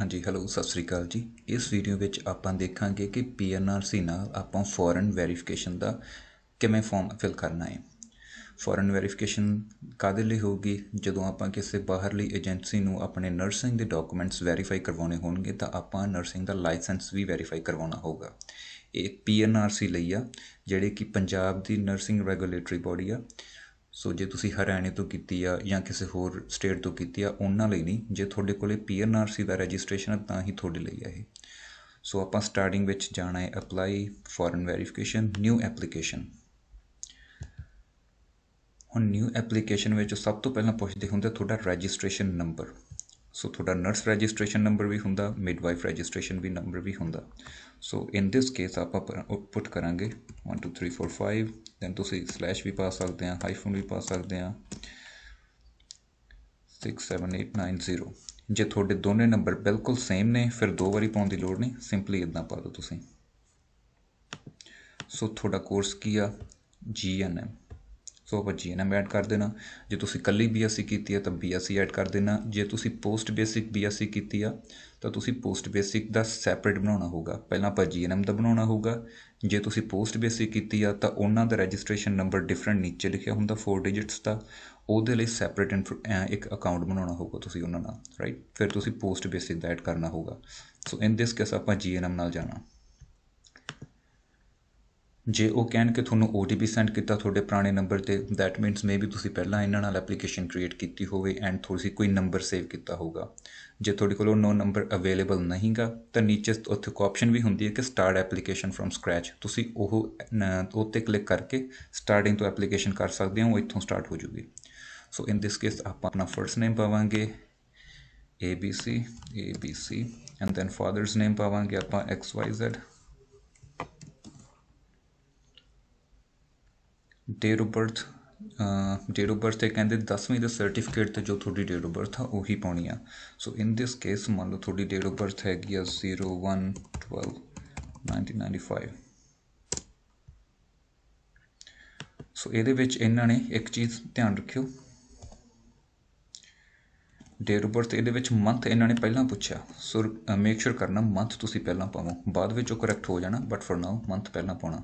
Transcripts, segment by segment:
ਹਾਂਜੀ ਹੈਲੋ ਸਤਿ ਸ੍ਰੀ ਅਕਾਲ ਜੀ ਇਸ ਵੀਡੀਓ ਵਿੱਚ ਆਪਾਂ ਦੇਖਾਂਗੇ ਕਿ ਸੀ ਨਾਲ ਆਪਾਂ ਫੋਰਨ ਵੈਰੀਫਿਕੇਸ਼ਨ ਦਾ ਕਿਵੇਂ ਫਾਰਮ ਫਿਲ ਕਰਨਾ ਹੈ ਫੋਰਨ ਵੈਰੀਫਿਕੇਸ਼ਨ ਕਾਦੇ ਲਈ ਹੋਊਗੀ ਜਦੋਂ ਆਪਾਂ ਕਿਸੇ ਬਾਹਰਲੀ ਏਜੰਸੀ ਨੂੰ ਆਪਣੇ ਨਰਸਿੰਗ ਦੇ ਡਾਕੂਮੈਂਟਸ ਵੈਰੀਫਾਈ ਕਰਵਾਉਣੇ ਹੋਣਗੇ ਤਾਂ ਆਪਾਂ ਨਰਸਿੰਗ ਦਾ ਲਾਇਸੈਂਸ ਵੀ ਵੈਰੀਫਾਈ ਕਰਵਾਉਣਾ ਹੋਊਗਾ ਇਹ ਸੀ ਲਈ ਆ ਜਿਹੜੇ ਕਿ ਪੰਜਾਬ ਦੀ ਨਰਸਿੰਗ ਰੈਗੂਲੇਟਰੀ ਬੋਡੀ ਆ ਸੋ ਜੇ ਤੁਸੀਂ ਹਰਿਆਣੇ ਤੋਂ ਕੀਤੀ ਆ ਜਾਂ ਕਿਸੇ ਹੋਰ ਸਟੇਟ ਤੋਂ ਕੀਤੀ ਆ ਉਹਨਾਂ ਲਈ ਨਹੀਂ ਜੇ ਤੁਹਾਡੇ ਕੋਲੇ ਪੀਐਨਆਰਸੀ ਦਾ ਰਜਿਸਟ੍ਰੇਸ਼ਨ ਹੈ ਤਾਂ ਹੀ ਤੁਹਾਡੇ ਲਈ ਆ ਇਹ ਸੋ ਆਪਾਂ ਸਟਾਰਟਿੰਗ ਵਿੱਚ ਜਾਣਾ ਹੈ apply foreign verification new application ਹੁਣ ਨਿਊ ਐਪਲੀਕੇਸ਼ਨ ਵਿੱਚ ਸਭ ਤੋਂ ਪਹਿਲਾਂ ਪੁੱਛਦੇ ਹੁੰਦੇ ਤੁਹਾਡਾ ਰਜਿਸਟ੍ਰੇਸ਼ਨ ਨੰਬਰ ਸੋ ਤੁਹਾਡਾ ਨਰਸ ਰਜਿਸਟ੍ਰੇਸ਼ਨ ਨੰਬਰ ਵੀ ਹੁੰਦਾ ਮਿਡਵਾਈਫ ਰਜਿਸਟ੍ਰੇਸ਼ਨ ਵੀ ਨੰਬਰ ਵੀ ਹੁੰਦਾ ਸੋ ਇਨ ਦਿਸ ਕੇਸ ਆਪਾਂ ਆਊਟਪੁੱਟ ਕਰਾਂਗੇ 1 2 3 4 5 ਦੈਨ ਤੁਸੀਂ ਸਲੈਸ਼ ਵੀ ਪਾ ਸਕਦੇ ਆ ਹਾਈਫਨ ਵੀ ਪਾ ਸਕਦੇ ਆ 67890 ਜੇ ਤੁਹਾਡੇ ਦੋਨੇ ਨੰਬਰ ਬਿਲਕੁਲ ਸੇਮ ਨੇ ਫਿਰ ਦੋ ਵਾਰੀ ਪਾਉਣ ਦੀ ਲੋੜ ਨਹੀਂ ਸਿੰਪਲੀ ਇਦਾਂ ਪਾ ਦਿਓ ਤੁਸੀਂ ਸੋ ਤੁਹਾਡਾ ਕੋਰਸ ਕੀ ਆ ਜੀ ਐਨ ਐਮ ਸੋ ਆਪਾਂ ਜੀਐਨਐਮ ਐਡ ਕਰ ਦੇਣਾ ਜੇ ਤੁਸੀਂ ਇਕੱਲੀ ਬੀਐਸਸੀ ਕੀਤੀ ਹੈ ਤਾਂ ਬੀਐਸਸੀ ਐਡ ਕਰ ਦੇਣਾ ਜੇ ਤੁਸੀਂ ਪੋਸਟ ਬੇਸਿਕ ਬੀਐਸਸੀ ਕੀਤੀ ਆ ਤਾਂ ਤੁਸੀਂ ਪੋਸਟ ਬੇਸਿਕ ਦਾ ਸੈਪਰੇਟ ਬਣਾਉਣਾ ਹੋਊਗਾ ਪਹਿਲਾਂ ਆਪਾਂ ਜੀਐਨਐਮ ਦਾ ਬਣਾਉਣਾ ਹੋਊਗਾ ਜੇ ਤੁਸੀਂ ਪੋਸਟ ਬੇਸਿਕ ਕੀਤੀ ਆ ਤਾਂ ਉਹਨਾਂ ਦਾ ਰਜਿਸਟ੍ਰੇਸ਼ਨ ਨੰਬਰ ਡਿਫਰੈਂਟ ਨੀਚੇ ਲਿਖਿਆ ਹੁੰਦਾ 4 ਡਿਜਿਟਸ ਦਾ ਉਹਦੇ ਲਈ ਸੈਪਰੇਟ ਇੱਕ ਅਕਾਊਂਟ ਬਣਾਉਣਾ ਹੋਊਗਾ ਤੁਸੀਂ ਉਹਨਾਂ ਨਾਲ ਰਾਈਟ ਫਿਰ ਤੁਸੀਂ ਪੋਸਟ ਬੇਸਿਕ ਦਾ ਐਡ ਕਰਨਾ ਹੋਊਗਾ ਸੋ ਇਨ ਦਿਸ ਕੇਸ ਆਪਾਂ ਜੀਐਨਐਮ ਨਾਲ ਜਾਣਾ ਜੇ ਉਹ ਕਹਿਣ ਕਿ ਤੁਹਾਨੂੰ OTP ਸੈਂਡ ਕੀਤਾ ਤੁਹਾਡੇ ਪੁਰਾਣੇ ਨੰਬਰ ਤੇ ਦੈਟ ਮੀਨਸ ਮੇਬੀ ਤੁਸੀਂ ਪਹਿਲਾਂ ਇਹਨਾਂ ਨਾਲ ਐਪਲੀਕੇਸ਼ਨ ਕ੍ਰੀਏਟ ਕੀਤੀ ਹੋਵੇ ਐਂਡ ਤੁਸੀਂ ਕੋਈ ਨੰਬਰ ਸੇਵ ਕੀਤਾ ਹੋਗਾ ਜੇ ਤੁਹਾਡੇ ਕੋਲ ਉਹ ਨੋ ਨੰਬਰ ਅਵੇਲੇਬਲ ਨਹੀਂਗਾ ਤਾਂ ਨੀਚੇ ਉੱਥੇ ਕੋ ਆਪਸ਼ਨ ਵੀ ਹੁੰਦੀ ਹੈ ਕਿ ਸਟਾਰਟ ਐਪਲੀਕੇਸ਼ਨ ਫਰਮ ਸਕ੍ਰੈਚ ਤੁਸੀਂ ਉਹ ਉੱਤੇ ਕਲਿੱਕ ਕਰਕੇ ਸਟਾਰਟਿੰਗ ਤੋਂ ਐਪਲੀਕੇਸ਼ਨ ਕਰ ਸਕਦੇ ਹੋ ਇੱਥੋਂ ਸਟਾਰਟ ਹੋ ਜੂਗੀ ਸੋ ਇਨ ਥਿਸ ਕੇਸ ਆਪਾਂ ਆਪਣਾ ਫਰਸਟ ਨੇਮ ਪਾਵਾਂਗੇ ABC ABC and then father's name ਪਾਵਾਂਗੇ ਆਪਾਂ XYZ date of birth date of birth ਤੇ ਕਹਿੰਦੇ 10ਵੀਂ ਦਾ ਸਰਟੀਫਿਕੇਟ ਤੇ ਜੋ ਤੁਹਾਡੀ ਡੇਟ ਆਫ ਬਰਥ ਆ ਉਹੀ ਪਾਉਣੀ ਆ ਸੋ ਇਨ ਥਿਸ ਕੇਸ ਮੰਨ ਲਓ ਤੁਹਾਡੀ ਡੇਟ ਆਫ ਬਰਥ ਹੈਗੀ ਆ 01 12 1995 ਸੋ ਇਹਦੇ ਵਿੱਚ ਇਹਨਾਂ ਨੇ ਇੱਕ ਚੀਜ਼ ਧਿਆਨ ਰੱਖਿਓ ਡੇਟ ਆਫ ਬਰਥ ਇਹਦੇ ਵਿੱਚ ਮੰਥ ਇਹਨਾਂ ਨੇ ਪਹਿਲਾਂ ਪੁੱਛਿਆ ਸੋ ਮੇਕ ਸ਼ੁਰ ਕਰਨਾ ਮੰਥ ਤੁਸੀਂ ਪਹਿਲਾਂ ਪਾਵੋ ਬਾਅਦ ਵਿੱਚ ਉਹ ਕਰੈਕਟ ਹੋ ਜਾਣਾ ਬਟ ਫॉर ਨਾਓ ਮੰਥ ਪਹਿਲਾਂ ਪਾਉਣਾ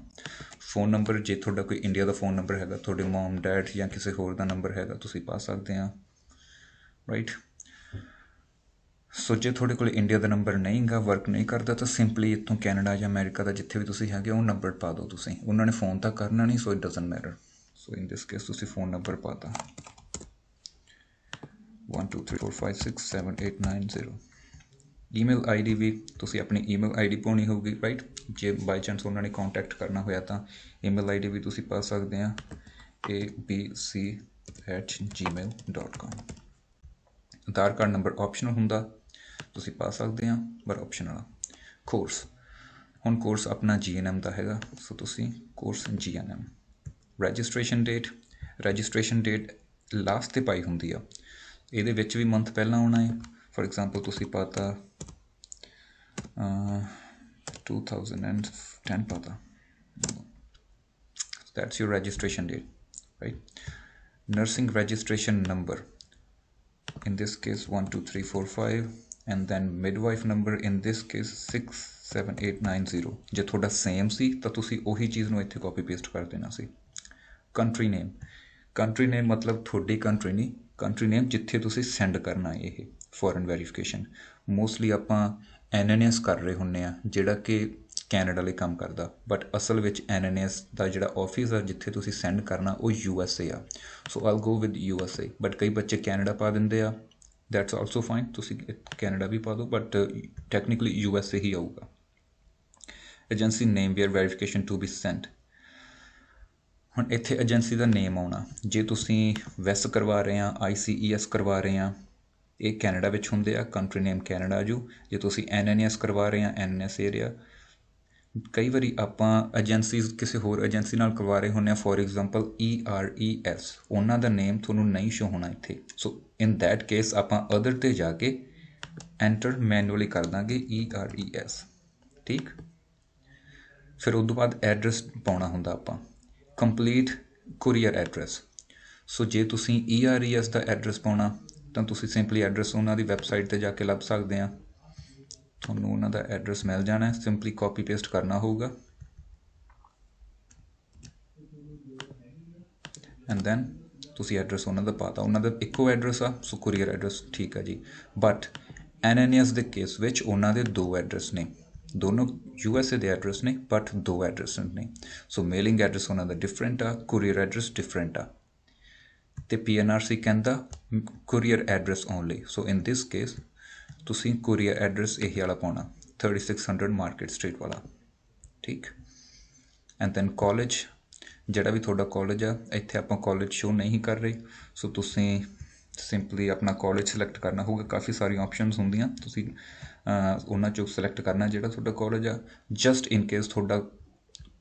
ਫੋਨ ਨੰਬਰ ਜੇ ਤੁਹਾਡਾ ਕੋਈ ਇੰਡੀਆ ਦਾ ਫੋਨ ਨੰਬਰ ਹੈਗਾ ਤੁਹਾਡੇ ਮਮ ਡੈਡ ਜਾਂ ਕਿਸੇ ਹੋਰ ਦਾ ਨੰਬਰ ਹੈਗਾ ਤੁਸੀਂ ਪਾ ਸਕਦੇ ਆ ਰਾਈਟ ਸੋ ਜੇ ਤੁਹਾਡੇ ਕੋਲ ਇੰਡੀਆ ਦਾ ਨੰਬਰ ਨਹੀਂ ਹੈਗਾ ਵਰਕ ਨਹੀਂ ਕਰਦਾ ਤਾਂ ਸਿੰਪਲੀ ਇੱਥੋਂ ਕੈਨੇਡਾ ਜਾਂ ਅਮਰੀਕਾ ਦਾ ਜਿੱਥੇ ਵੀ ਤੁਸੀਂ ਹੈਗੇ ਉਹ ਨੰਬਰ ਪਾ ਦਿਓ ਤੁਸੀਂ ਉਹਨਾਂ ਨੇ ਫੋਨ ਤਾਂ ਕਰਨਾ ਨਹੀਂ so it doesn't matter so in this case ਤੁਸੀਂ ਫੋਨ ਨੰਬਰ ਪਾਤਾ 1 2 3 4 5 6 7 8 9 0 ਈਮੇਲ ਆਈਡੀ ਵੀ ਤੁਸੀਂ ਆਪਣੀ ਈਮੇਲ ਆਈਡੀ ਪਾਉਣੀ ਹੋਊਗੀ ਰਾਈਟ ਜੇ ਬਾਈ ਚਾਂਸ ਉਹਨਾਂ ਨੇ ਕੰਟੈਕਟ ਕਰਨਾ ਹੋਇਆ ਤਾਂ ਈਮੇਲ ਆਈਡੀ ਵੀ ਤੁਸੀਂ ਪਾ ਸਕਦੇ ਆ a b c @gmail.com Aadhaar card number optional ਹੁੰਦਾ ਤੁਸੀਂ ਪਾ ਸਕਦੇ ਆ ਪਰ ਆਪਸ਼ਨਲ ਆ ਕੋਰਸ ਹੁਣ ਕੋਰਸ ਆਪਣਾ ਜੀਐਨਐਮ ਦਾ ਹੈਗਾ ਸੋ ਤੁਸੀਂ course GNM registration date registration date last ਤੇ ਪਾਈ ਹੁੰਦੀ ਆ ਇਹਦੇ ਵਿੱਚ ਵੀ ਮੰਥ ਪਹਿਲਾਂ ਆਉਣਾ ਹੈ ਫੋਰ ਐਗਜ਼ਾਮਪਲ ਤੁਸੀਂ ਪਾਤਾ Uh, 2010, thousand that's your registration date right nursing registration number in this case 1 2 3 4 5 and then midwife number in this case 6 7 8 9 0 ਜੇ ਤੁਹਾਡਾ ਸੇਮ ਸੀ ਤਾਂ ਤੁਸੀਂ ਉਹੀ ਚੀਜ਼ ਨੂੰ ਇੱਥੇ ਕਾਪੀ ਪੇਸਟ ਕੰਟਰੀ ਨੇਮ ਮਤਲਬ ਤੁਹਾਡੀ ਕੰਟਰੀ ਨਹੀਂ ਕੰਟਰੀ ਨੇਮ ਜਿੱਥੇ ਤੁਸੀਂ ਸੈਂਡ ਕਰਨਾ ਇਹ ਫੋਰਨ ਵੈਰੀਫਿਕੇਸ਼ਨ ਮੋਸਟਲੀ ਆਪਾਂ ਐਨਐਨਐਸ ਕਰ ਰਹੇ ਹੁੰਨੇ ਆ ਜਿਹੜਾ ਕਿ ਕੈਨੇਡਾ ਲਈ ਕੰਮ ਕਰਦਾ ਬਟ ਅਸਲ ਵਿੱਚ ਐਨਐਨਐਸ ਦਾ ਜਿਹੜਾ ਆਫਿਸ ਆ ਜਿੱਥੇ ਤੁਸੀਂ ਸੈਂਡ ਕਰਨਾ ਉਹ ਯੂਐਸਏ ਆ so all go with USA but ਕਈ ਬੱਚੇ ਕੈਨੇਡਾ ਪਾ ਦਿੰਦੇ ਆ ਦੈਟਸ ਆਲਸੋ ਫਾਈਨ ਤੁਸੀਂ ਕੈਨੇਡਾ ਵੀ ਪਾ ਦਿਓ ਬਟ ਟੈਕਨੀਕਲੀ ਯੂਐਸਏ ਹੀ ਆਊਗਾ agency name where verification to be sent ਹੁਣ ਇੱਥੇ ਏਜੰਸੀ ਦਾ ਨੇਮ ਆਉਣਾ ਜੇ ਤੁਸੀਂ ਵੈਸ ਕਰਵਾ ਰਹੇ ਆ ICES ਕਰਵਾ ਰਹੇ ਆ ਇਹ ਕੈਨੇਡਾ ਵਿੱਚ ਹੁੰਦੇ ਆ ਕੰਟਰੀ ਨੇਮ ਕੈਨੇਡਾ ਜੂ ਜੇ ਤੁਸੀਂ NNS ਕਰਵਾ ਰਹੇ ਆ NNS ਏਰੀਆ ਕਈ ਵਾਰੀ ਆਪਾਂ ਏਜੰਸੀਜ਼ ਕਿਸੇ ਹੋਰ ਏਜੰਸੀ ਨਾਲ ਕਰਵਾ ਰਹੇ ਹੁੰਨੇ ਆ ਫੋਰ ਐਗਜ਼ਾਮਪਲ ERES ਉਹਨਾਂ ਦਾ ਨੇਮ ਤੁਹਾਨੂੰ ਨਹੀਂ ਸ਼ੋ ਹੋਣਾ ਇੱਥੇ ਸੋ ਇਨ ਥੈਟ ਕੇਸ ਆਪਾਂ ਅਦਰ ਤੇ ਜਾ ਕੇ ਐਂਟਰ ਮੈਨੂਅਲੀ ਕਰ ਦਾਂਗੇ ERES ਠੀਕ ਫਿਰ ਉਸ ਤੋਂ ਬਾਅਦ ਐਡਰੈਸ ਪਾਉਣਾ ਹੁੰਦਾ ਆਪਾਂ ਕੰਪਲੀਟ ਕੋਰੀਅਰ ਐਡਰੈਸ ਸੋ ਜੇ ਤੁਸੀਂ ERES ਦਾ ਐਡਰੈਸ ਪਾਉਣਾ ਤਾਂ ਤੁਸੀਂ ਸਿੰਪਲੀ ਐਡਰੈਸ ਉਹਨਾਂ ਦੀ ਵੈਬਸਾਈਟ ਤੇ ਜਾ ਕੇ ਲੱਭ ਸਕਦੇ ਆ ਤੁਹਾਨੂੰ ਉਹਨਾਂ ਦਾ ਐਡਰੈਸ ਮਿਲ ਜਾਣਾ ਹੈ ਸਿੰਪਲੀ ਕਾਪੀ ਪੇਸਟ ਕਰਨਾ ਹੋਊਗਾ ਐਂਡ ਦੈਨ ਤੁਸੀਂ ਐਡਰੈਸ ਉਹਨਾਂ ਦਾ ਪਾਤਾ ਉਹਨਾਂ ਦਾ ਇੱਕੋ ਐਡਰੈਸ ਆ ਸੋ ਕੋਰੀਅਰ ਐਡਰੈਸ ਠੀਕ ਆ ਜੀ ਬਟ ਐਨਐਨਐਸ ਦੇ ਕੇਸ ਵਿੱਚ ਉਹਨਾਂ ਦੇ ਦੋ ਐਡਰੈਸ ਨੇ ਦੋਨੋਂ ਯੂਐਸਏ ਦੇ ਐਡਰੈਸ ਨੇ ਬਟ ਦੋ ਐਡਰੈਸ ਨੇ ਸੋ ਮੇਲਿੰਗ ਐਡਰੈਸ ਉਹਨਾਂ ਦਾ ਡਿਫਰੈਂਟ ਆ courier ਐਡਰੈਸ ਡਿਫਰੈਂਟ ਆ ਤੇ ਸੀ ਕਹਿੰਦਾ courier address only so in this case ਤੁਸੀਂ ਕੂਰੀਅਰ ਐਡਰੈਸ ਇਹ ਵਾਲਾ ਪਾਉਣਾ 3600 ਮਾਰਕੀਟ ਸਟਰੀਟ ਵਾਲਾ ਠੀਕ ਐਂਡ ਦੈਨ ਕਾਲਜ ਜਿਹੜਾ ਵੀ ਤੁਹਾਡਾ ਕਾਲਜ ਆ ਇੱਥੇ ਆਪਾਂ ਕਾਲਜ ਸ਼ੋ ਨਹੀਂ ਕਰ ਰਹੇ ਸੋ ਤੁਸੀਂ ਸਿੰਪਲੀ ਆਪਣਾ ਕਾਲਜ ਸਿਲੈਕਟ ਕਰਨਾ ਹੋਊਗਾ ਕਾਫੀ ਸਾਰੀ ਆਪਸ਼ਨਸ ਹੁੰਦੀਆਂ ਤੁਸੀਂ ਉਹਨਾਂ ਚੋਂ ਸਿਲੈਕਟ ਕਰਨਾ ਜਿਹੜਾ ਤੁਹਾਡਾ ਕਾਲਜ ਆ ਜਸਟ ਇਨ ਕੇਸ ਤੁਹਾਡਾ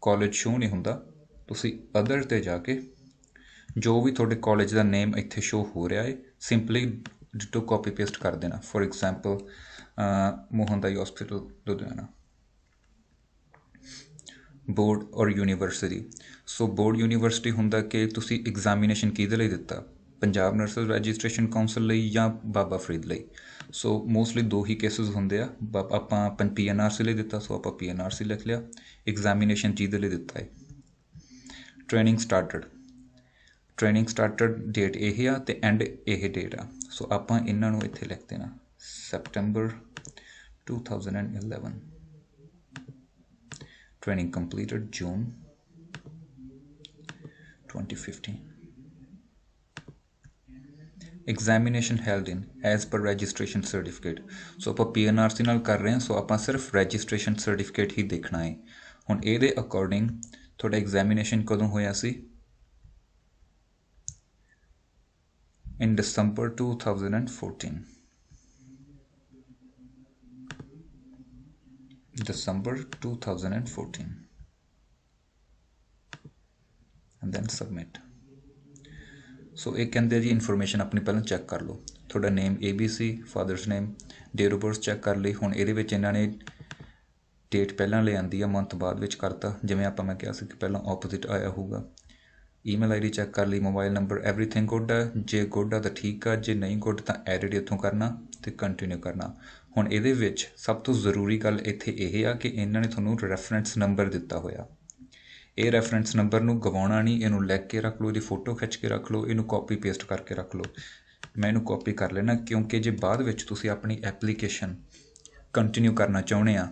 ਕਾਲਜ ਸ਼ੋ ਨਹੀਂ ਹੁੰਦਾ ਤੁਸੀਂ ਅਦਰ ਤੇ ਜਾ ਕੇ ਜੋ ਵੀ ਤੁਹਾਡੇ ਕਾਲਜ ਦਾ ਨੇਮ ਇੱਥੇ ਸ਼ੋ ਹੋ ਰਿਹਾ ਹੈ ਸਿੰਪਲੀ ਡਿਟੋ ਕਾਪੀ ਪੇਸਟ ਕਰ ਦੇਣਾ ਫੋਰ ਐਗਜ਼ਾਮਪਲ ਮੋਹਨਦਾਈ ਹਸਪੀਟਲ ਦੇਣਾ ਬੋਰਡ ਔਰ ਯੂਨੀਵਰਸਿਟੀ ਸੋ ਬੋਰਡ ਯੂਨੀਵਰਸਿਟੀ ਹੁੰਦਾ ਕਿ ਤੁਸੀਂ ਐਗਜ਼ਾਮੀਨੇਸ਼ਨ ਕਿਹਦੇ ਲਈ ਦਿੱਤਾ ਪੰਜਾਬ ਨਰਸਸ ਰਜਿਸਟ੍ਰੇਸ਼ਨ ਕਾਉਂਸਲ ਲਈ ਜਾਂ ਬਾਬਾ ਫਰੀਦ ਲਈ ਸੋ ਮੋਸਟਲੀ ਦੋ ਹੀ ਕੇਸਸ ਹੁੰਦੇ ਆ ਆਪਾਂ ਪੀਐਨਆਰਸੀ ਲਈ ਦਿੱਤਾ ਸੋ ਆਪਾਂ ਪੀਐਨਆਰਸੀ ਲਿਖ ਲਿਆ ਐਗਜ਼ਾਮੀਨੇਸ਼ਨ ਜੀ ਦੇ ਲਈ ਦਿੱਤਾ ਹੈ training started training started date ਇਹ ਆ ਤੇ ਐਂਡ ਇਹ ਡੇਟ ਆ ਸੋ ਆਪਾਂ ਇਹਨਾਂ ਨੂੰ ਇੱਥੇ ਲਿਖ ਦੇਣਾ September 2011 training completed June 2015 examination held in as per registration certificate so आप पी एन आर सी कर रहे हैं सो आप सिर्फ रजिस्ट्रेशन सर्टिफिकेट ही देखना है हूँ ये अकॉर्डिंग थोड़ा एग्जामीनेशन कदों होया सी in December two thousand and fourteen December two thousand and fourteen and then submit so ਇਹ ਕਹਿੰਦੇ ਜੀ ਇਨਫੋਰਮੇਸ਼ਨ ਆਪਣੀ ਪਹਿਲਾਂ ਚੈੱਕ ਕਰ ਲਓ ਤੁਹਾਡਾ name ABC father's name date of birth check ਕਰ ਲਈ ਹੁਣ ਇਹਦੇ ਵਿੱਚ ਇਹਨਾਂ ਨੇ ਡੇਟ ਪਹਿਲਾਂ ਲੈ ਆਂਦੀ ਆ ਮੰਥ ਬਾਅਦ ਵਿੱਚ ਕਰਤਾ ਜਿਵੇਂ ਆਪਾਂ ਮੈਂ ਕਿਹਾ ਸੀ ਕਿ ਪਹਿਲਾਂ ਆਪੋਜ਼ਿਟ ਆਇਆ ਹੋਊਗਾ ਈਮੇਲ ਆਈਡੀ ਚੈੱਕ ਕਰ ਲਈ ਮੋਬਾਈਲ ਨੰਬਰ एवरीथिंग ਗੁੱਡ ਹੈ ਜੇ ਗੁੱਡ ਹੈ ਤਾਂ ਠੀਕ ਆ ਜੇ ਨਹੀਂ ਗੁੱਡ ਤਾਂ ਐਡਿਟ ਇੱਥੋਂ ਕਰਨਾ ਤੇ ਕੰਟੀਨਿਊ ਕਰਨਾ ਹੁਣ ਇਹਦੇ ਵਿੱਚ ਸਭ ਤੋਂ ਜ਼ਰੂਰੀ ਗੱਲ ਇੱਥੇ ਇਹ ਆ ਕਿ ਇਹਨਾਂ ਨੇ ਤੁਹਾਨੂੰ ਰੈਫਰੈਂਸ ਨੰਬਰ ਦਿੱਤਾ ਹੋਇਆ ਇਹ ਰੈਫਰੈਂਸ ਨੰਬਰ ਨੂੰ ਗਵਾਉਣਾ ਨਹੀਂ ਇਹਨੂੰ ਲੈ ਕੇ ਰੱਖ ਲਓ ਇਹਦੀ ਫੋਟੋ ਖਿੱਚ ਕੇ ਰੱਖ ਲਓ ਇਹਨੂੰ ਕਾਪੀ ਪੇਸਟ ਕਰਕੇ ਰੱਖ ਲਓ ਮੈਂ ਇਹਨੂੰ ਕਾਪੀ ਕਰ ਲੈਣਾ ਕਿਉਂਕਿ ਜੇ ਬਾਅਦ ਵਿੱਚ ਤੁਸੀਂ ਆਪਣੀ ਐਪਲੀਕੇਸ਼ਨ ਕੰਟੀਨਿਊ ਕਰਨਾ ਚਾਹੁੰਦੇ ਆ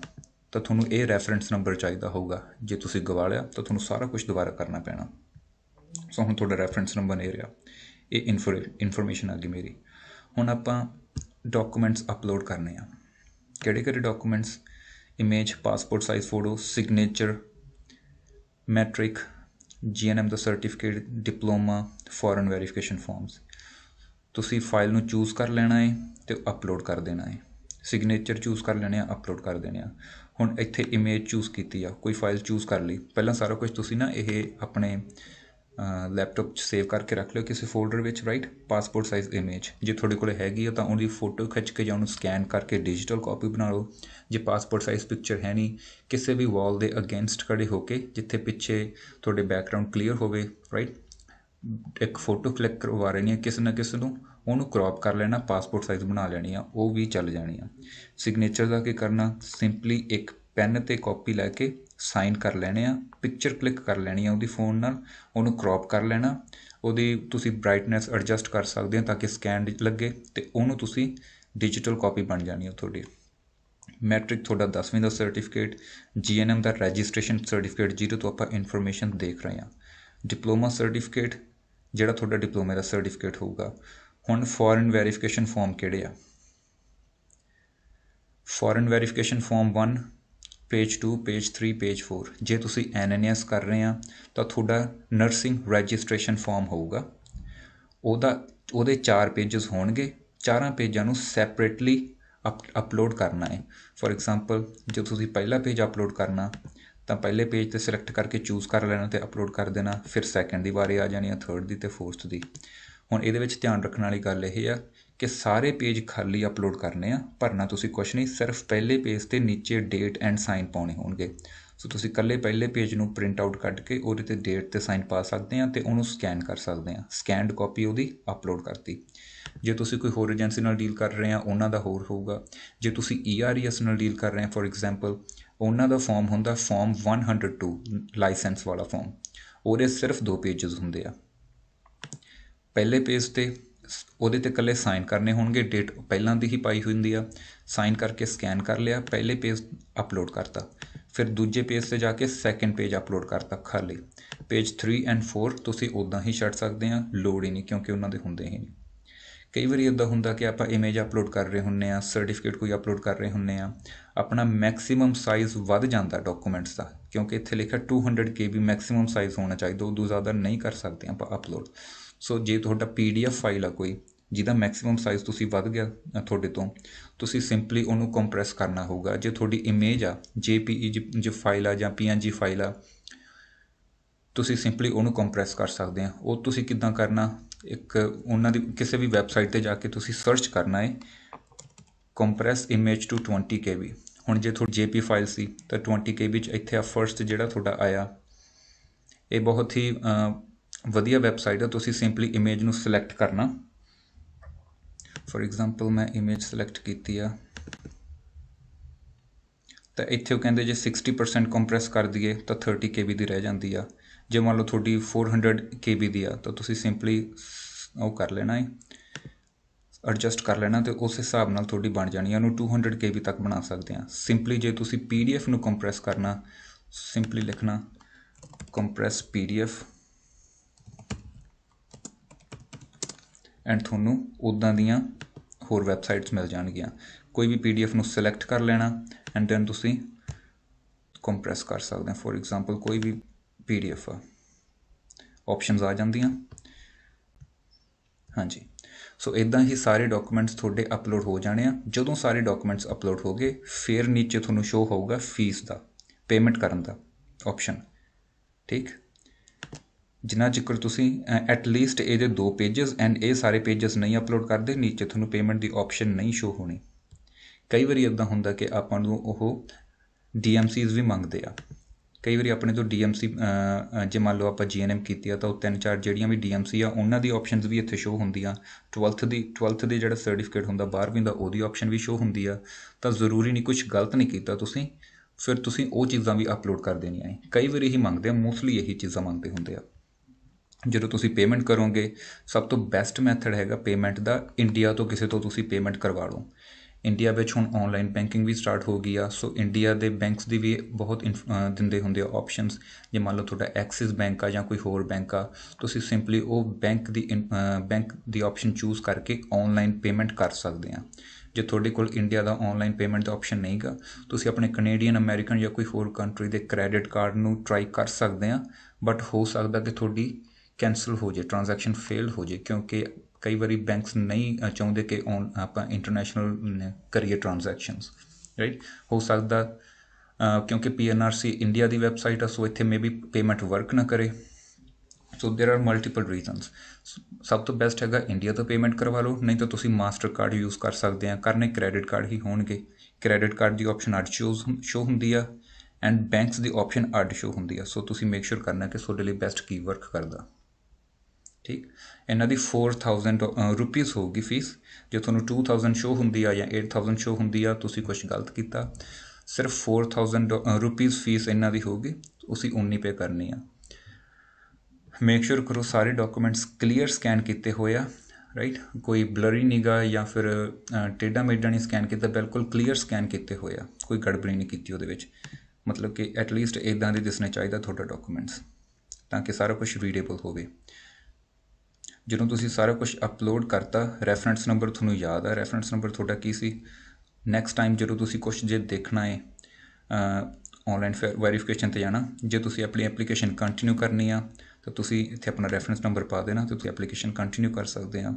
ਤਾਂ ਤੁਹਾਨੂੰ ਇਹ ਰੈਫਰੈਂਸ ਨੰਬਰ ਚਾਹੀਦਾ ਹੋਊਗਾ ਜੇ ਤੁਸੀਂ ਗਵਾ ਲਿਆ ਤਾਂ ਤੁਹਾਨੂੰ ਸਾਰਾ ਕੁਝ ਦੁਬਾਰਾ ਕਰਨਾ ਪੈਣਾ ਸੋ ਹੁਣ ਤੁਹਾਡਾ ਰੈਫਰੈਂਸ ਨੰਬਰ ਇਹ ਰਿਹਾ ਇਹ ਇਨਫੋਰਮੇਸ਼ਨ ਆ ਗਈ ਮੇਰੀ ਹੁਣ ਆਪਾਂ ਡਾਕੂਮੈਂਟਸ ਅਪਲੋਡ ਕਰਨੇ ਆ ਕਿਹੜੇ ਕਿਹੜੇ documents image passport size photo signature matric GNM ਦਾ certificate diploma foreign verification forms ਤੁਸੀਂ ਫਾਈਲ ਨੂੰ ਚੂਜ਼ ਕਰ ਲੈਣਾ ਹੈ ਤੇ ਅਪਲੋਡ ਕਰ ਦੇਣਾ ਹੈ ਸਿਗਨੇਚਰ ਚੂਜ਼ ਕਰ ਲੈਣੇ ਆ ਅਪਲੋਡ ਕਰ ਦੇਣੇ ਆ ਹੁਣ ਇੱਥੇ ਇਮੇਜ ਚੂਜ਼ ਕੀਤੀ ਆ ਕੋਈ ਫਾਈਲ ਚੂਜ਼ ਕਰ ਲਈ ਪਹਿਲਾਂ ਸਾਰਾ ਕੁਝ ਤੁਸੀਂ ਨਾ ਇਹ ਆਪਣੇ ਲੈਪਟਾਪ 'ਚ ਸੇਵ ਕਰਕੇ ਰੱਖ ਲਿਓ ਕਿਸੇ ਫੋਲਡਰ ਵਿੱਚ ਰਾਈਟ ਪਾਸਪੋਰਟ ਸਾਈਜ਼ ਇਮੇਜ ਜੇ ਤੁਹਾਡੇ ਕੋਲ ਹੈਗੀ ਆ ਤਾਂ ਉਹਦੀ ਫੋਟੋ ਖਿੱਚ ਕੇ ਜਾਂ ਉਹਨੂੰ ਸਕੈਨ ਕਰਕੇ ਡਿਜੀਟਲ ਕਾਪੀ ਬਣਾ ਲਓ ਜੇ ਪਾਸਪੋਰਟ ਸਾਈਜ਼ ਪਿਕਚਰ ਹੈ ਨਹੀਂ ਕਿਸੇ ਵੀ ਵਾਲ ਦੇ ਅਗੇਂਸਟ ਖੜੇ ਹੋ ਕੇ ਜਿੱਥੇ ਪਿੱਛੇ ਤੁਹਾਡੇ ਬੈਕਗ੍ਰਾਉਂਡ ਕਲੀਅਰ ਹੋਵੇ ਰਾਈਟ ਇੱਕ ਫੋਟੋ ਕਲਿੱਕ ਕਰਵਾ ਰਹੇ ਨੇ ਕਿਸੇ ਨਾ ਕਿਸੇ ਨੂੰ ਉਹਨੂੰ ਕ੍ਰੌਪ ਕਰ ਲੈਣਾ ਪਾਸਪੋਰਟ ਸਾਈਜ਼ ਬਣਾ ਲੈਣੀ ਆ ਉਹ ਵੀ ਚੱਲ ਜਾਣੀ ਆ ਸਿਗਨੇਚਰ ਦਾ ਕੀ ਕਰਨਾ ਸਿੰਪਲੀ ਇੱਕ ਪੈਨ ਤੇ ਕਾਪੀ ਲੈ ਕੇ ਸਾਈਨ ਕਰ ਲੈਣੇ ਆ ਪਿਕਚਰ ਕਲਿੱਕ ਕਰ ਲੈਣੀ ਆ ਉਹਦੀ ਫੋਨ ਨਾਲ ਉਹਨੂੰ ਕ੍ਰੋਪ ਕਰ ਲੈਣਾ ਉਹਦੀ ਤੁਸੀਂ ਬ੍ਰਾਈਟਨੈਸ ਐਡਜਸਟ ਕਰ ਸਕਦੇ ਹੋ ਤਾਂ ਕਿ ਸਕੈਨ ਲੱਗੇ ਤੇ ਉਹਨੂੰ ਤੁਸੀਂ ਡਿਜੀਟਲ ਕਾਪੀ ਬਣ ਜਾਣੀ ਆ ਤੁਹਾਡੀ ਮੈਟ੍ਰਿਕ ਤੁਹਾਡਾ 10ਵੀਂ ਦਾ ਸਰਟੀਫਿਕੇਟ ਜੀਐਨਐਮ ਦਾ ਰਜਿਸਟ੍ਰੇਸ਼ਨ ਸਰਟੀਫਿਕੇਟ ਜਿਹਦੇ ਤੋਂ ਆਪਾਂ ਇਨਫੋਰਮੇਸ਼ਨ ਦੇਖ ਰਹੇ ਆ ਡਿਪਲੋਮਾ ਸਰਟੀਫਿਕੇਟ ਜਿਹੜਾ ਤੁਹਾਡਾ ਡਿਪਲੋਮਾ ਦਾ ਸਰਟੀਫਿਕੇਟ ਹੋਊਗਾ ਹੁਣ ਫੋਰਨ ਵੈਰੀਫਿਕੇਸ਼ਨ ਫਾਰਮ ਕਿਹੜੇ ਆ foreign verification form 1 page 2 page 3 page 4 ਜੇ ਤੁਸੀਂ ਐਨਐਨਐਸ ਕਰ ਰਹੇ ਆ ਤਾਂ ਤੁਹਾਡਾ ਨਰਸਿੰਗ ਰਜਿਸਟ੍ਰੇਸ਼ਨ ਫਾਰਮ ਹੋਊਗਾ ਉਹਦਾ ਉਹਦੇ 4 ਪੇजेस ਹੋਣਗੇ ਚਾਰਾਂ ਪੇਜਾਂ ਨੂੰ ਸੈਪਰੇਟਲੀ ਅਪਲੋਡ ਕਰਨਾ ਹੈ ਫੋਰ ਐਗਜ਼ਾਮਪਲ ਜੇ ਤੁਸੀਂ ਪਹਿਲਾ ਪੇਜ ਅਪਲੋਡ ਕਰਨਾ ਤਾਂ ਪਹਿਲੇ ਪੇਜ ਤੇ ਸਿਲੈਕਟ ਕਰਕੇ ਚੂਜ਼ ਕਰ ਲੈਣਾ ਤੇ ਅਪਲੋਡ ਕਰ ਦੇਣਾ ਫਿਰ ਸੈਕੰਡ ਦੀ ਵਾਰੀ ਆ ਜਾਣੀ ਆ ਥਰਡ ਦੀ ਤੇ ਫੋਰਥ ਦੀ ਹੁਣ ਇਹਦੇ ਵਿੱਚ ਧਿਆਨ ਰੱਖਣ ਵਾਲੀ ਗੱਲ ਇਹ ਹੈ ਕਿ ਸਾਰੇ ਪੇਜ ਖਾਲੀ ਅਪਲੋਡ ਕਰਨੇ ਆ ਭਰਨਾ ਤੁਸੀਂ ਕੁਝ ਨਹੀਂ ਸਿਰਫ ਪਹਿਲੇ ਪੇਜ ਤੇ ਨੀਚੇ ਡੇਟ ਐਂਡ ਸਾਈਨ ਪਾਉਣੇ ਹੋਣਗੇ ਸੋ ਤੁਸੀਂ ਇਕੱਲੇ ਪਹਿਲੇ ਪੇਜ ਨੂੰ ਪ੍ਰਿੰਟ ਆਊਟ ਕੱਢ ਕੇ ਉਹਦੇ ਤੇ ਡੇਟ ਤੇ ਸਾਈਨ ਪਾ ਸਕਦੇ ਆ ਤੇ ਉਹਨੂੰ ਸਕੈਨ ਕਰ ਸਕਦੇ ਆ ਸਕੈਨਡ ਕਾਪੀ ਉਹਦੀ ਅਪਲੋਡ ਕਰਤੀ ਜੇ ਤੁਸੀਂ ਕੋਈ ਹੋਰ ਏਜੰਸੀ ਨਾਲ ਡੀਲ ਕਰ ਰਹੇ ਆ ਉਹਨਾਂ ਦਾ ਹੋਰ ਹੋਊਗਾ ਜੇ ਤੁਸੀਂ ERES ਨਾਲ ਡੀਲ ਕਰ ਰਹੇ ਆ ਫੋਰ ਐਗਜ਼ਾਮਪਲ ਉਹਨਾਂ ਦਾ ਫਾਰਮ ਹੁੰਦਾ ਫਾਰਮ 102 ਲਾਇਸੈਂਸ ਵਾਲਾ ਫਾਰਮ ਉਹਦੇ ਸਿਰਫ ਦੋ ਪੇजेस ਹੁੰਦੇ ਆ ਪਹਿਲੇ ਪੇਜ ਤੇ ਉਹਦੇ 'ਤੇ ਇਕੱਲੇ ਸਾਈਨ ਕਰਨੇ ਹੋਣਗੇ ਡੇਟ ਪਹਿਲਾਂ ਦੀ ਹੀ ਪਾਈ ਹੁੰਦੀ ਆ ਸਾਈਨ ਕਰਕੇ ਸਕੈਨ ਕਰ ਲਿਆ ਪਹਿਲੇ ਪੇਜ ਅਪਲੋਡ ਕਰਤਾ ਫਿਰ ਦੂਜੇ ਪੇਜ ਤੇ ਜਾ ਕੇ ਸੈਕੰਡ ਪੇਜ ਅਪਲੋਡ ਕਰਤਾ ਖਾਲੀ ਪੇਜ 3 ਐਂਡ 4 ਤੁਸੀਂ ਉਦਾਂ ਹੀ ਛੱਡ ਸਕਦੇ ਆ ਲੋਡ ਹੀ ਨਹੀਂ ਕਿਉਂਕਿ ਉਹਨਾਂ ਦੇ ਹੁੰਦੇ ਹੀ ਨਹੀਂ ਕਈ ਵਾਰੀ ਇਦਾਂ ਹੁੰਦਾ ਕਿ ਆਪਾਂ ਇਮੇਜ ਅਪਲੋਡ ਕਰ ਰਹੇ ਹੁੰਨੇ ਆ ਸਰਟੀਫਿਕੇਟ ਕੋਈ ਅਪਲੋਡ ਕਰ ਰਹੇ ਹੁੰਨੇ ਆ ਆਪਣਾ ਮੈਕਸਿਮਮ ਸਾਈਜ਼ ਵੱਧ ਜਾਂਦਾ ਡਾਕੂਮੈਂਟਸ ਦਾ ਕਿਉਂਕਿ ਇੱਥੇ ਲਿਖਿਆ 200 KB ਮੈਕਸਿਮਮ ਸਾਈਜ਼ ਹੋਣਾ ਚਾਹੀਦਾ ਉਹ ਤੋਂ ਜ਼ਿਆਦਾ ਨਹੀਂ ਕਰ ਸਕਦੇ ਆਪਾਂ ਅਪਲੋਡ ਸੋ ਜੇ ਤੁਹਾਡਾ ਪੀਡੀਐਫ ਫਾਈਲ ਆ ਕੋਈ ਜਿਹਦਾ ਮੈਕਸਿਮਮ ਸਾਈਜ਼ ਤੁਸੀਂ ਵੱਧ ਗਿਆ ਤੁਹਾਡੇ ਤੋਂ ਤੁਸੀਂ ਸਿੰਪਲੀ ਉਹਨੂੰ ਕੰਪਰੈਸ ਕਰਨਾ ਹੋਊਗਾ ਜੇ ਤੁਹਾਡੀ ਇਮੇਜ ਆ ਜੇਪੀਈ ਜੇ ਫਾਈਲ ਆ ਜਾਂ ਪੀਐਨਜੀ ਫਾਈਲ ਆ ਤੁਸੀਂ ਸਿੰਪਲੀ ਉਹਨੂੰ ਕੰਪਰੈਸ ਕਰ ਸਕਦੇ ਆ ਉਹ ਤੁਸੀਂ ਕਿੱਦਾਂ ਕਰਨਾ ਇੱਕ ਉਹਨਾਂ ਦੀ ਕਿਸੇ ਵੀ ਵੈਬਸਾਈਟ ਤੇ ਜਾ ਕੇ ਤੁਸੀਂ ਸਰਚ ਕਰਨਾ ਹੈ ਕੰਪਰੈਸ ਇਮੇਜ ਟੂ 20 KB ਹੁਣ ਜੇ ਤੁਹਾਡੀ ਜੇਪੀ ਫਾਈਲ ਸੀ ਤਾਂ 20 KB ਵਿੱਚ ਇੱਥੇ ਆ ਫਰਸਟ ਜਿਹੜਾ ਤੁਹਾਡਾ ਆਇਆ ਇਹ ਬਹੁਤ ਹੀ ਵਧੀਆ ਵੈਬਸਾਈਟ ਹੈ ਤੁਸੀਂ ਸਿੰਪਲੀ ਇਮੇਜ ਨੂੰ ਸਿਲੈਕਟ ਕਰਨਾ ਫੋਰ ਐਗਜ਼ਾਮਪਲ ਮੈਂ ਇਮੇਜ ਸਿਲੈਕਟ ਕੀਤੀ ਆ ਤਾਂ ਇੱਥੇ ਉਹ ਕਹਿੰਦੇ ਜੇ 60% ਕੰਪਰੈਸ ਕਰ ਦਈਏ ਤਾਂ 30 KB ਦੀ ਰਹਿ ਜਾਂਦੀ ਆ ਜੇ ਮੰਨ ਲਓ ਤੁਹਾਡੀ 400 KB ਦੀ ਆ ਤਾਂ ਤੁਸੀਂ ਸਿੰਪਲੀ ਉਹ ਕਰ ਲੈਣਾ ਹੈ ਐਡਜਸਟ ਕਰ ਲੈਣਾ ਤੇ ਉਸ ਹਿਸਾਬ ਨਾਲ ਤੁਹਾਡੀ ਬਣ ਜਾਣੀ ਆ ਉਹਨੂੰ 200 KB ਤੱਕ ਬਣਾ ਸਕਦੇ ਆ ਸਿੰਪਲੀ ਜੇ ਤੁਸੀਂ PDF ਨੂੰ ਕੰਪਰੈਸ ਕਰਨਾ ਸਿੰਪਲੀ ਲਿਖਣਾ ਕੰਪਰੈਸ ਪੀਡੀਐਫ ਐਂਡ ਤੁਹਾਨੂੰ ਉਦਾਂ ਦੀਆਂ ਹੋਰ ਵੈਬਸਾਈਟਸ ਮਿਲ ਜਾਣਗੀਆਂ ਕੋਈ ਵੀ ਪੀਡੀਐਫ ਨੂੰ ਸਿਲੈਕਟ ਕਰ ਲੈਣਾ ਐਂਡ ਦੈਨ ਤੁਸੀਂ ਕੰਪਰੈਸ ਕਰ ਸਕਦੇ ਹੋ ਫੋਰ ਐਗਜ਼ਾਮਪਲ ਕੋਈ ਵੀ ਪੀਡੀਐਫ ਆ ਆਪਸ਼ਨਸ ਆ ਜਾਂਦੀਆਂ ਹਾਂਜੀ ਸੋ ਇਦਾਂ ਹੀ ਸਾਰੇ ਡਾਕੂਮੈਂਟਸ ਤੁਹਾਡੇ ਅਪਲੋਡ ਹੋ ਜਾਣੇ ਆ ਜਦੋਂ ਸਾਰੇ ਡਾਕੂਮੈਂਟਸ ਅਪਲੋਡ ਹੋ ਗਏ ਫਿਰ ਨੀਚੇ ਤੁਹਾਨੂੰ ਸ਼ੋ ਹੋਊਗਾ ਫੀਸ ਦਾ ਪੇਮੈਂਟ ਕਰਨ ਦਾ ਆਪਸ਼ਨ ਠੀਕ ਜਿੰਨਾ ਚਿਕਰ ਤੁਸੀਂ ਐਟ ਲੀਸਟ ਇਹਦੇ ਦੋ ਪੇजेस ਐਂਡ ਇਹ ਸਾਰੇ ਪੇजेस ਨਹੀਂ ਅਪਲੋਡ ਕਰਦੇ ਨੀਚੇ ਤੁਹਾਨੂੰ ਪੇਮੈਂਟ ਦੀ ਆਪਸ਼ਨ ਨਹੀਂ ਸ਼ੋ ਹੋਣੀ ਕਈ ਵਾਰੀ ਇਦਾਂ ਹੁੰਦਾ ਕਿ ਆਪਾਂ ਨੂੰ ਉਹ ਡੀਐਮਸੀਜ਼ ਵੀ ਮੰਗਦੇ ਆ ਕਈ ਵਾਰੀ ਆਪਣੇ ਤੋਂ ਡੀਐਮਸੀ ਜੇ ਮੰਨ ਲਓ ਆਪਾਂ ਜੀਐਨਐਮ ਕੀਤੀ ਆ ਤਾਂ ਉਹ ਤਿੰਨ ਚਾਰ ਜਿਹੜੀਆਂ ਵੀ ਡੀਐਮਸੀ ਆ ਉਹਨਾਂ ਦੀ ਆਪਸ਼ਨਸ ਵੀ ਇੱਥੇ ਸ਼ੋ ਹੁੰਦੀਆਂ 12th ਦੀ 12th ਦੇ ਜਿਹੜਾ ਸਰਟੀਫਿਕੇਟ ਹੁੰਦਾ 12ਵੀਂ ਦਾ ਉਹਦੀ ਆਪਸ਼ਨ ਵੀ ਸ਼ੋ ਹੁੰਦੀ ਆ ਤਾਂ ਜ਼ਰੂਰੀ ਨਹੀਂ ਕੁਝ ਗਲਤ ਨਹੀਂ ਕੀਤਾ ਤੁਸੀਂ ਫਿਰ ਤੁਸੀਂ ਉਹ ਚੀਜ਼ਾਂ ਵੀ ਅਪਲੋਡ ਕਰ ਦੇਣੀਆਂ ਹੈ ਕਈ ਵਾਰੀ ਇਹੀ ਮੰਗਦੇ ਆ ਮੋਸਟਲੀ ਇਹੀ ਚੀਜ਼ਾਂ ਮੰਗਦੇ ਹੁੰਦੇ ਆ ਜਦੋਂ ਤੁਸੀਂ ਪੇਮੈਂਟ ਕਰੋਗੇ ਸਭ ਤੋਂ ਬੈਸਟ ਮੈਥਡ ਹੈਗਾ ਪੇਮੈਂਟ ਦਾ ਇੰਡੀਆ ਤੋਂ ਕਿਸੇ ਤੋਂ ਤੁਸੀਂ ਪੇਮੈਂਟ ਕਰਵਾ ਲਓ ਇੰਡੀਆ ਵਿੱਚ ਹੁਣ ਆਨਲਾਈਨ ਬੈਂਕਿੰਗ ਵੀ ਸਟਾਰਟ ਹੋ ਗਈ ਆ ਸੋ ਇੰਡੀਆ ਦੇ ਬੈਂਕਸ ਦੀ ਵੀ ਬਹੁਤ ਦਿੰਦੇ ਹੁੰਦੇ ਆ ਆਪਸ਼ਨਸ ਜੇ ਮੰਨ ਲਓ ਤੁਹਾਡਾ ਐਕਸਿਸ ਬੈਂਕ ਆ ਜਾਂ ਕੋਈ ਹੋਰ ਬੈਂਕ ਆ ਤੁਸੀਂ ਸਿੰਪਲੀ ਉਹ ਬੈਂਕ ਦੀ ਬੈਂਕ ਦੀ ਆਪਸ਼ਨ ਚੂਜ਼ ਕਰਕੇ ਆਨਲਾਈਨ ਪੇਮੈਂਟ ਕਰ ਸਕਦੇ ਆ ਜੇ ਤੁਹਾਡੇ ਕੋਲ ਇੰਡੀਆ ਦਾ ਆਨਲਾਈਨ ਪੇਮੈਂਟ ਦਾ ਆਪਸ਼ਨ ਨਹੀਂਗਾ ਤੁਸੀਂ ਆਪਣੇ ਕੈਨੇਡੀਅਨ ਅਮਰੀਕਨ ਜਾਂ ਕੋਈ ਹੋਰ ਕੰਟਰੀ ਦੇ ਕ੍ਰੈਡਿਟ ਕਾਰਡ ਨੂੰ ਟਰਾਈ ਕਰ ਸਕਦੇ ਆ ਬਟ ਹੋ ਸਕਦਾ ਕਿ ਤੁਹਾਡੀ ਕੈਨਸਲ ਹੋ ਜੇ ਟ੍ਰਾਂਜੈਕਸ਼ਨ ਫੇਲ ਹੋ ਜੇ ਕਿਉਂਕਿ ਕਈ ਵਾਰੀ ਬੈਂਕਸ ਨਹੀਂ ਚਾਹੁੰਦੇ ਕਿ ਆਪਾਂ ਇੰਟਰਨੈਸ਼ਨਲ ਕਰੀਏ ਟ੍ਰਾਂਜੈਕਸ਼ਨਸ ਰਾਈਟ ਹੋ ਸਕਦਾ ਕਿਉਂਕਿ ਪੀਐਨਆਰਸੀ ਇੰਡੀਆ ਦੀ ਵੈਬਸਾਈਟ ਆ ਸੋ ਇੱਥੇ ਮੇਬੀ ਪੇਮੈਂਟ ਵਰਕ ਨਾ ਕਰੇ so there are multiple reasons ਸਭ ਤੋਂ ਬੈਸਟ ਹੈਗਾ ਇੰਡੀਆ ਤੋਂ ਪੇਮੈਂਟ ਕਰਵਾ ਲਓ ਨਹੀਂ ਤਾਂ ਤੁਸੀਂ ਮਾਸਟਰ ਕਾਰਡ ਯੂਜ਼ ਕਰ ਸਕਦੇ ਆ ਕਰਨੇ ਕ੍ਰੈਡਿਟ ਕਾਰਡ ਹੀ ਹੋਣਗੇ ਕ੍ਰੈਡਿਟ ਕਾਰਡ ਦੀ ਆਪਸ਼ਨ ਅੱਡ ਸ਼ੋ ਹੁੰਦੀ ਆ ਐਂਡ ਬੈਂਕਸ ਦੀ ਆਪਸ਼ਨ ਅੱਡ ਸ਼ੋ ਹੁੰਦੀ ਆ ਸੋ ਤੁਸੀਂ ਮੇਕ ਸ਼ੋਰ ਕਰਨਾ ਕਿ ਤੁਹਾਡੇ ਲਈ ਬੈਸਟ ਕੀ ਵਰਕ ਕਰਦਾ ਠੀਕ ਇਹਨਾਂ ਦੀ 4000 ਰੁਪੀਸ ਹੋਊਗੀ ਫੀਸ ਜੇ ਤੁਹਾਨੂੰ 2000 ਸ਼ੋ ਹੁੰਦੀ ਆ ਜਾਂ 8000 ਸ਼ੋ ਹੁੰਦੀ ਆ ਤੁਸੀਂ ਕੁਝ ਗਲਤ ਕੀਤਾ ਸਿਰਫ 4000 ਰੁਪੀਸ ਫੀਸ ਇਹਨਾਂ ਦੀ ਹੋਊਗੀ ਤੁਸੀਂ ਉਨੀ ਪੇ ਕਰਨੀ ਆ ਮੇਕ ਸ਼ੋਰ ਕਰੋ ਸਾਰੇ ਡਾਕੂਮੈਂਟਸ ਕਲੀਅਰ ਸਕੈਨ ਕੀਤੇ ਹੋਏ ਆ ਰਾਈਟ ਕੋਈ ਬਲਰੀ ਨਿਗਾ ਜਾਂ ਫਿਰ ਟੇਡਾ ਮੇਡਾ ਨਹੀਂ ਸਕੈਨ ਕੀਤਾ ਬਿਲਕੁਲ ਕਲੀਅਰ ਸਕੈਨ ਕੀਤੇ ਹੋਏ ਆ ਕੋਈ ਗੜਬੜੀ ਨਹੀਂ ਕੀਤੀ ਉਹਦੇ ਵਿੱਚ ਮਤਲਬ ਕਿ ਐਟ ਲੀਸਟ ਇਦਾਂ ਦੇ ਦਿਸਣੇ ਚਾਹੀਦਾ ਤੁਹਾਡਾ ਡਾਕੂਮੈਂਟਸ ਤਾਂ ਕਿ ਸਾਰਾ ਕੁਝ ਰੀਡੇਬਲ ਹੋਵੇ ਜਦੋਂ ਤੁਸੀਂ ਸਾਰਾ ਕੁਝ ਅਪਲੋਡ ਕਰਤਾ ਰੈਫਰੈਂਸ ਨੰਬਰ ਤੁਹਾਨੂੰ ਯਾਦ ਆ ਰੈਫਰੈਂਸ ਨੰਬਰ ਤੁਹਾਡਾ ਕੀ ਸੀ ਨੈਕਸਟ ਟਾਈਮ ਜਦੋਂ ਤੁਸੀਂ ਕੁਝ ਜੇ ਦੇਖਣਾ ਹੈ ਆਨਲਾਈਨ ਵੈਰੀਫਿਕੇਸ਼ਨ ਤੇ ਜਾਣਾ ਜੇ ਤੁਸੀਂ ਆਪਣੀ ਐਪਲੀਕੇਸ਼ਨ ਕੰਟੀਨਿਊ ਕਰਨੀ ਆ ਤਾਂ ਤੁਸੀਂ ਇੱਥੇ ਆਪਣਾ ਰੈਫਰੈਂਸ ਨੰਬਰ ਪਾ ਦੇਣਾ ਤੇ ਤੁਸੀਂ ਐਪਲੀਕੇਸ਼ਨ ਕੰਟੀਨਿਊ ਕਰ ਸਕਦੇ ਆ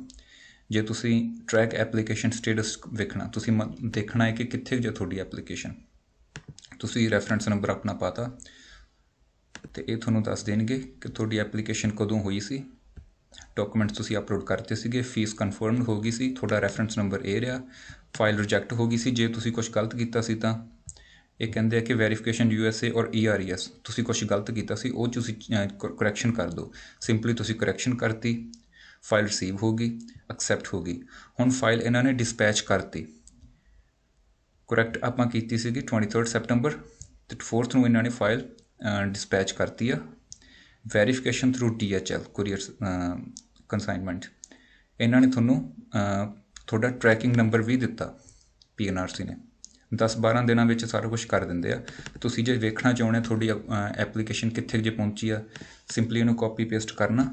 ਜੇ ਤੁਸੀਂ ਟਰੈਕ ਐਪਲੀਕੇਸ਼ਨ ਸਟੇਟਸ ਵੇਖਣਾ ਤੁਸੀਂ ਦੇਖਣਾ ਹੈ ਕਿ ਕਿੱਥੇ ਜੇ ਤੁਹਾਡੀ ਐਪਲੀਕੇਸ਼ਨ ਤੁਸੀਂ ਰੈਫਰੈਂਸ ਨੰਬਰ ਆਪਣਾ ਪਾਤਾ ਤੇ ਇਹ ਤੁਹਾਨੂੰ ਦੱਸ ਦੇਣਗੇ ਕਿ ਤੁਹਾਡੀ ਐਪਲੀਕੇਸ਼ਨ ਕਦੋਂ ਹੋਈ ਸੀ ਡਾਕੂਮੈਂਟਸ ਤੁਸੀਂ ਅਪਲੋਡ ਕਰਤੇ ਸੀਗੇ ਫੀਸ ਕਨਫਰਮਡ ਹੋ ਗਈ ਸੀ ਤੁਹਾਡਾ ਰੈਫਰੈਂਸ ਨੰਬਰ ਇਹ ਰਿਹਾ ਫਾਈਲ ਰਿਜੈਕਟ ਹੋ ਗਈ ਸੀ ਜੇ ਤੁਸੀਂ ਕੁਝ ਗਲਤ ਕੀਤਾ ਸੀ ਤਾਂ ਇਹ ਕਹਿੰਦੇ ਆ ਕਿ ਵੈਰੀਫਿਕੇਸ਼ਨ ਯੂਐਸਏ ਔਰ ਐਸ e e ਤੁਸੀਂ ਕੁਝ ਗਲਤ ਕੀਤਾ ਸੀ ਉਹ ਤੁਸੀਂ ਕਰੈਕਸ਼ਨ ਕਰ ਦਿਓ ਸਿੰਪਲੀ ਤੁਸੀਂ ਕਰੈਕਸ਼ਨ ਕਰਤੀ ਫਾਈਲ ਰਿਸੀਵ ਹੋ ਗਈ ਐਕਸੈਪਟ ਹੋ ਗਈ ਹੁਣ ਫਾਈਲ ਇਹਨਾਂ ਨੇ ਡਿਸਪੈਚ ਕਰਤੀ ਕਰੈਕਟ ਆਪਾਂ ਕੀਤੀ ਸੀਗੀ 23 ਸੈਪਟੰਬਰ ਤੇ 4th ਨੂੰ ਇਹਨਾਂ ਨੇ ਫਾਈਲ ਡਿਸਪੈਚ ਕਰਤੀ ਆ verification through DHL courier consignment ਇਹਨਾਂ ਨੇ ਤੁਹਾਨੂੰ ਤੁਹਾਡਾ ਟਰੈਕਿੰਗ ਨੰਬਰ ਵੀ ਦਿੱਤਾ ਪੀਐਨਆਰਸੀ ਨੇ 10-12 ਦਿਨਾਂ ਵਿੱਚ ਸਾਰਾ ਕੁਝ ਕਰ ਦਿੰਦੇ ਆ ਤੁਸੀਂ ਜੇ ਵੇਖਣਾ ਚਾਹੁੰਦੇ ਤੁਹਾਡੀ ਐਪਲੀਕੇਸ਼ਨ ਕਿੱਥੇ ਜੇ ਪਹੁੰਚੀ ਆ ਸਿੰਪਲੀ ਇਹਨੂੰ ਕਾਪੀ ਪੇਸਟ ਕਰਨਾ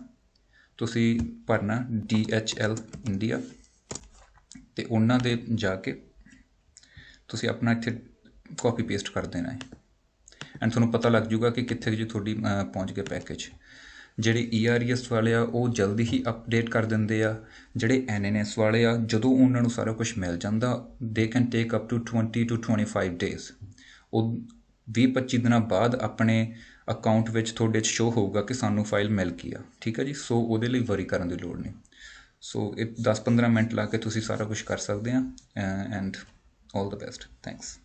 ਤੁਸੀਂ ਭਰਨਾ DHL ਇੰਡੀਆ ਤੇ ਉਹਨਾਂ ਦੇ ਜਾ ਕੇ ਤੁਸੀਂ ਆਪਣਾ ਇੱਥੇ ਕਾਪੀ ਪੇਸਟ ਕਰ ਦੇਣਾ ਹੈ ਐਂਡ ਤੁਹਾਨੂੰ ਪਤਾ ਲੱਗ ਜੂਗਾ ਕਿ ਕਿੱਥੇ ਜੇ ਤੁਹਾਡੀ ਪਹੁੰਚ ਗਿਆ ਪੈਕੇਜ ਜਿਹੜੇ ਈ e ਆਰ e ਵਾਲੇ ਆ ਉਹ ਜਲਦੀ ਹੀ ਅਪਡੇਟ ਕਰ ਦਿੰਦੇ ਆ ਜਿਹੜੇ NNS ਵਾਲੇ ਆ ਜਦੋਂ ਉਹਨਾਂ ਨੂੰ ਸਾਰਾ ਕੁਝ ਮਿਲ ਜਾਂਦਾ they can take up to 20 to 25 days ਉਹ 20-25 ਦਿਨਾਂ ਬਾਅਦ ਆਪਣੇ ਅਕਾਊਂਟ ਵਿੱਚ ਤੁਹਾਡੇ 'ਚ ਸ਼ੋ ਹੋਊਗਾ ਕਿ ਸਾਨੂੰ ਫਾਈਲ ਮਿਲ ਗਈ ਆ ਠੀਕ ਹੈ ਜੀ ਸੋ ਉਹਦੇ ਲਈ ਵਰੀ ਕਰਨ ਦੀ ਲੋੜ ਨਹੀਂ ਸੋ ਇਹ 10-15 ਮਿੰਟ ਲਾ ਕੇ ਤੁਸੀਂ ਸਾਰਾ ਕੁਝ ਕਰ ਸਕਦੇ ਆ and all the best thanks